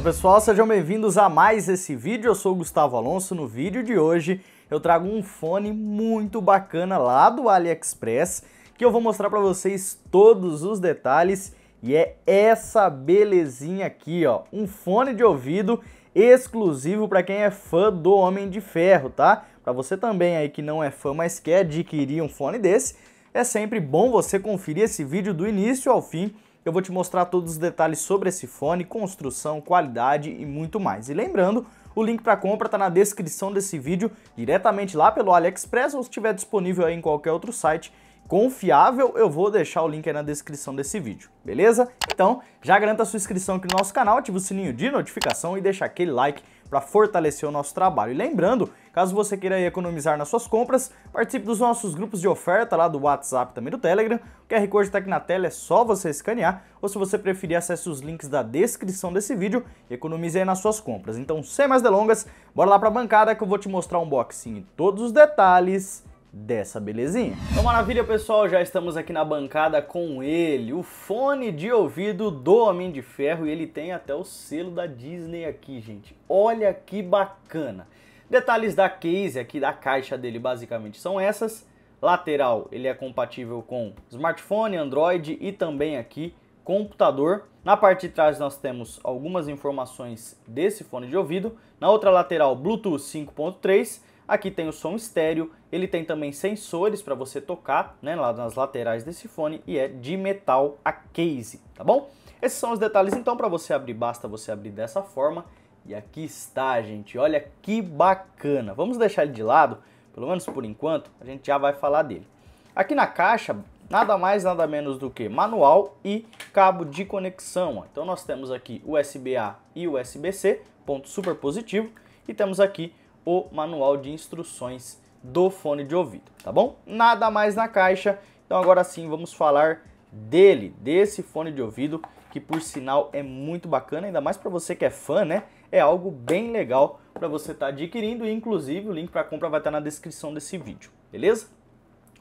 Fala pessoal, sejam bem-vindos a mais esse vídeo. Eu sou o Gustavo Alonso. No vídeo de hoje eu trago um fone muito bacana lá do AliExpress que eu vou mostrar para vocês todos os detalhes e é essa belezinha aqui, ó, um fone de ouvido exclusivo para quem é fã do Homem de Ferro, tá? Para você também aí que não é fã, mas quer adquirir um fone desse, é sempre bom você conferir esse vídeo do início ao fim eu vou te mostrar todos os detalhes sobre esse fone, construção, qualidade e muito mais. E lembrando, o link para compra está na descrição desse vídeo, diretamente lá pelo AliExpress ou se estiver disponível aí em qualquer outro site confiável, eu vou deixar o link aí na descrição desse vídeo, beleza? Então, já garanta a sua inscrição aqui no nosso canal, ativa o sininho de notificação e deixa aquele like para fortalecer o nosso trabalho. E lembrando, caso você queira economizar nas suas compras, participe dos nossos grupos de oferta lá do WhatsApp também do Telegram. O QR Code está aqui na tela, é só você escanear, ou se você preferir, acesse os links da descrição desse vídeo e economize aí nas suas compras. Então, sem mais delongas, bora lá para a bancada que eu vou te mostrar um unboxing e todos os detalhes dessa belezinha. Então maravilha pessoal, já estamos aqui na bancada com ele, o fone de ouvido do Homem de Ferro e ele tem até o selo da Disney aqui gente, olha que bacana. Detalhes da case aqui, da caixa dele basicamente são essas, lateral ele é compatível com smartphone, Android e também aqui computador. Na parte de trás nós temos algumas informações desse fone de ouvido, na outra lateral Bluetooth 5.3 Aqui tem o som estéreo, ele tem também sensores para você tocar, né, lá nas laterais desse fone e é de metal a case, tá bom? Esses são os detalhes então para você abrir, basta você abrir dessa forma. E aqui está, gente. Olha que bacana. Vamos deixar ele de lado, pelo menos por enquanto, a gente já vai falar dele. Aqui na caixa, nada mais, nada menos do que manual e cabo de conexão. Então nós temos aqui USB-A e USB-C, ponto super positivo, e temos aqui o manual de instruções do fone de ouvido, tá bom? Nada mais na caixa. Então agora sim vamos falar dele, desse fone de ouvido, que por sinal é muito bacana, ainda mais para você que é fã, né? É algo bem legal para você estar tá adquirindo e inclusive o link para compra vai estar tá na descrição desse vídeo, beleza?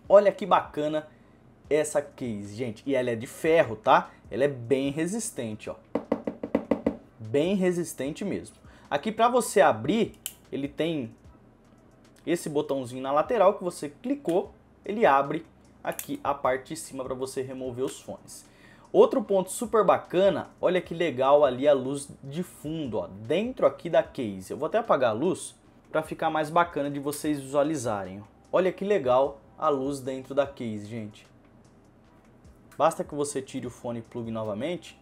Olha que bacana essa case, gente. E ela é de ferro, tá? Ela é bem resistente, ó. Bem resistente mesmo. Aqui para você abrir, ele tem esse botãozinho na lateral que você clicou, ele abre aqui a parte de cima para você remover os fones. Outro ponto super bacana, olha que legal ali a luz de fundo, ó, dentro aqui da case. Eu vou até apagar a luz para ficar mais bacana de vocês visualizarem. Olha que legal a luz dentro da case, gente. Basta que você tire o fone e plugue novamente.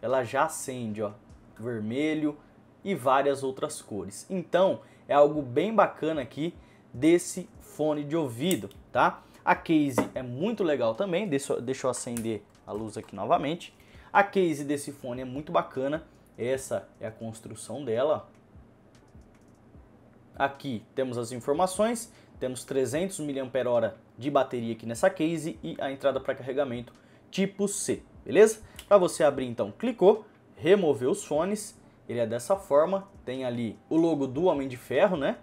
Ela já acende, ó, vermelho, e várias outras cores. Então, é algo bem bacana aqui desse fone de ouvido, tá? A case é muito legal também, deixa, deixa eu acender a luz aqui novamente. A case desse fone é muito bacana, essa é a construção dela. Aqui temos as informações, temos 300 mAh de bateria aqui nessa case e a entrada para carregamento tipo C, beleza? Para você abrir então, clicou, removeu os fones, ele é dessa forma, tem ali o logo do Homem de Ferro, né?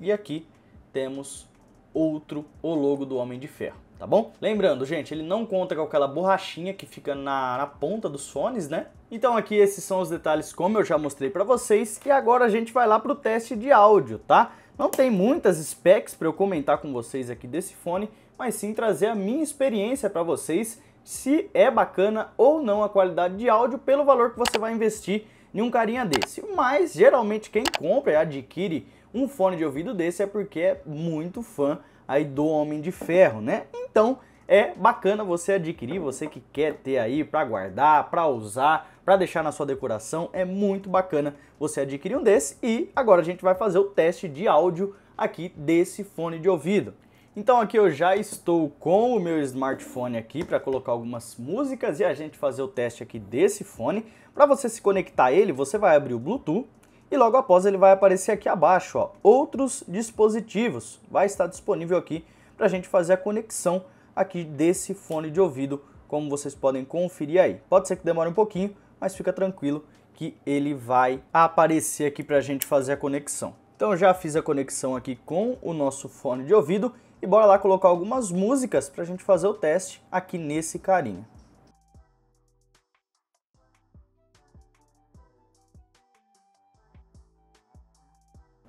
E aqui temos outro, o logo do Homem de Ferro, tá bom? Lembrando, gente, ele não conta com aquela borrachinha que fica na, na ponta dos fones, né? Então aqui esses são os detalhes como eu já mostrei para vocês e agora a gente vai lá para o teste de áudio, tá? Não tem muitas specs para eu comentar com vocês aqui desse fone, mas sim trazer a minha experiência para vocês se é bacana ou não a qualidade de áudio pelo valor que você vai investir em um carinha desse. Mas geralmente quem compra e adquire um fone de ouvido desse é porque é muito fã aí do Homem de Ferro, né? Então é bacana você adquirir, você que quer ter aí para guardar, para usar, para deixar na sua decoração, é muito bacana você adquirir um desse e agora a gente vai fazer o teste de áudio aqui desse fone de ouvido. Então aqui eu já estou com o meu smartphone aqui para colocar algumas músicas e a gente fazer o teste aqui desse fone. Para você se conectar a ele, você vai abrir o Bluetooth e logo após ele vai aparecer aqui abaixo, ó, outros dispositivos. Vai estar disponível aqui para a gente fazer a conexão aqui desse fone de ouvido, como vocês podem conferir aí. Pode ser que demore um pouquinho, mas fica tranquilo que ele vai aparecer aqui para a gente fazer a conexão. Então já fiz a conexão aqui com o nosso fone de ouvido e bora lá colocar algumas músicas para a gente fazer o teste aqui nesse carinha.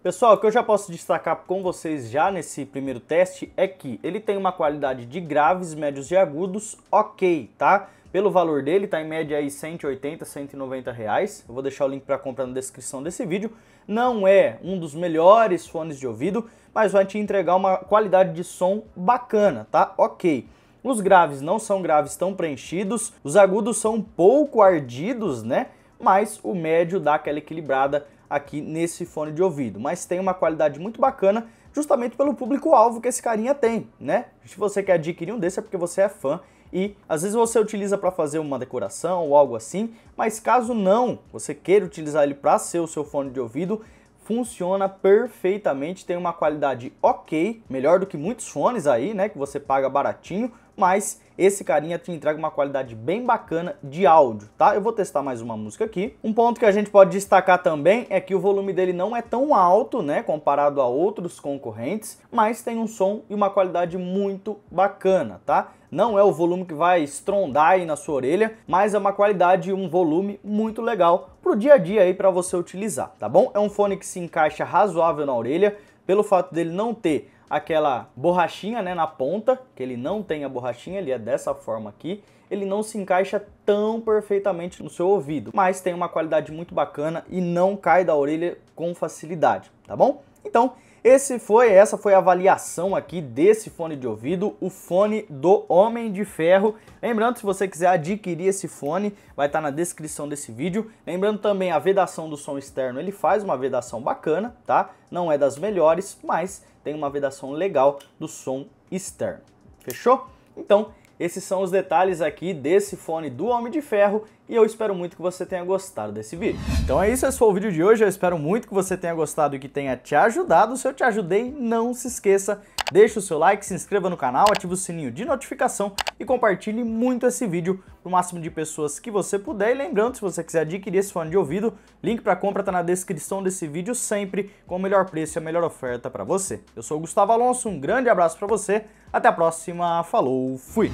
Pessoal, o que eu já posso destacar com vocês já nesse primeiro teste é que ele tem uma qualidade de graves, médios e agudos ok, tá? Pelo valor dele, tá em média aí 180, 190 reais. Eu vou deixar o link para comprar na descrição desse vídeo. Não é um dos melhores fones de ouvido, mas vai te entregar uma qualidade de som bacana, tá? Ok. Os graves não são graves tão preenchidos, os agudos são pouco ardidos, né? Mas o médio dá aquela equilibrada aqui nesse fone de ouvido. Mas tem uma qualidade muito bacana justamente pelo público-alvo que esse carinha tem, né? Se você quer adquirir um desse é porque você é fã e às vezes você utiliza para fazer uma decoração ou algo assim, mas caso não, você queira utilizar ele para ser o seu fone de ouvido, funciona perfeitamente, tem uma qualidade ok, melhor do que muitos fones aí, né, que você paga baratinho, mas esse carinha te entrega uma qualidade bem bacana de áudio, tá? Eu vou testar mais uma música aqui. Um ponto que a gente pode destacar também é que o volume dele não é tão alto, né, comparado a outros concorrentes, mas tem um som e uma qualidade muito bacana, tá? Não é o volume que vai estrondar aí na sua orelha, mas é uma qualidade e um volume muito legal pro dia a dia aí para você utilizar, tá bom? É um fone que se encaixa razoável na orelha, pelo fato dele não ter aquela borrachinha né, na ponta, que ele não tem a borrachinha, ele é dessa forma aqui, ele não se encaixa tão perfeitamente no seu ouvido, mas tem uma qualidade muito bacana e não cai da orelha com facilidade, tá bom? Então, esse foi, essa foi a avaliação aqui desse fone de ouvido, o fone do Homem de Ferro. Lembrando, se você quiser adquirir esse fone, vai estar tá na descrição desse vídeo. Lembrando também a vedação do som externo, ele faz uma vedação bacana, tá? Não é das melhores, mas tem uma vedação legal do som externo. Fechou? Então, esses são os detalhes aqui desse fone do Homem de Ferro e eu espero muito que você tenha gostado desse vídeo. Então é isso, esse foi o vídeo de hoje, eu espero muito que você tenha gostado e que tenha te ajudado. Se eu te ajudei, não se esqueça Deixe o seu like, se inscreva no canal, ative o sininho de notificação e compartilhe muito esse vídeo para o máximo de pessoas que você puder. E lembrando, se você quiser adquirir esse fone de ouvido, link para compra está na descrição desse vídeo sempre, com o melhor preço e a melhor oferta para você. Eu sou o Gustavo Alonso, um grande abraço para você, até a próxima, falou, fui!